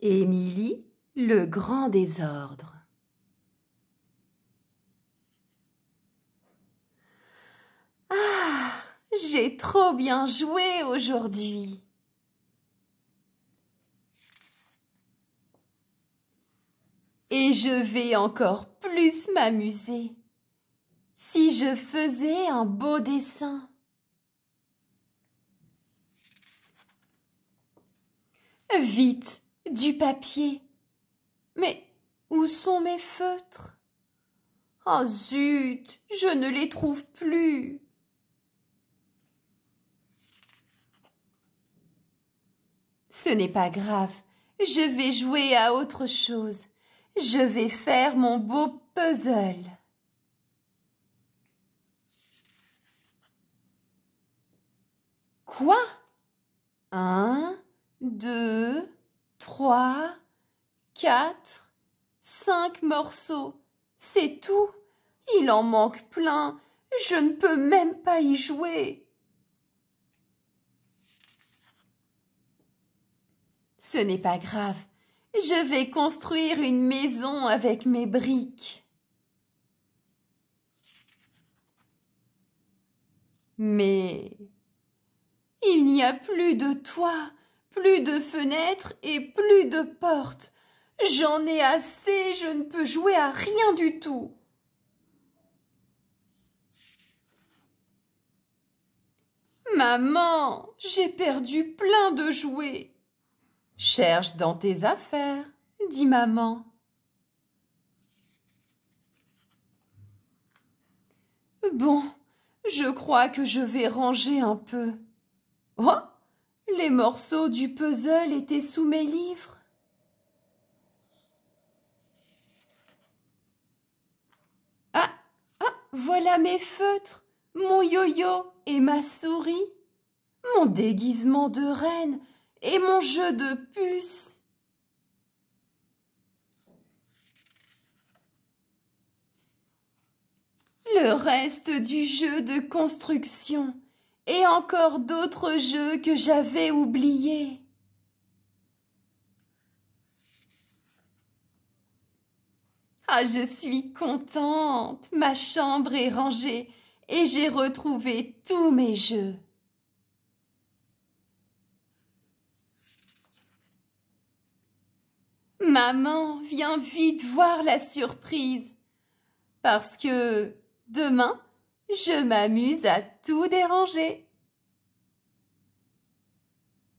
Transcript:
Émilie, le grand désordre. Ah, j'ai trop bien joué aujourd'hui. Et je vais encore plus m'amuser si je faisais un beau dessin. Vite, du papier. Mais où sont mes feutres Ah oh, zut, je ne les trouve plus. Ce n'est pas grave, je vais jouer à autre chose. Je vais faire mon beau puzzle. Quoi Un, deux, Trois, quatre, cinq morceaux. C'est tout. Il en manque plein. Je ne peux même pas y jouer. Ce n'est pas grave. Je vais construire une maison avec mes briques. Mais il n'y a plus de toit plus de fenêtres et plus de portes. J'en ai assez, je ne peux jouer à rien du tout. Maman, j'ai perdu plein de jouets. Cherche dans tes affaires, dit maman. Bon, je crois que je vais ranger un peu. Oh les morceaux du puzzle étaient sous mes livres. Ah, ah, voilà mes feutres, mon yo-yo et ma souris, mon déguisement de reine et mon jeu de puce. Le reste du jeu de construction et encore d'autres jeux que j'avais oubliés. Ah, je suis contente, ma chambre est rangée et j'ai retrouvé tous mes jeux. Maman, viens vite voir la surprise, parce que demain, je m'amuse à tout déranger.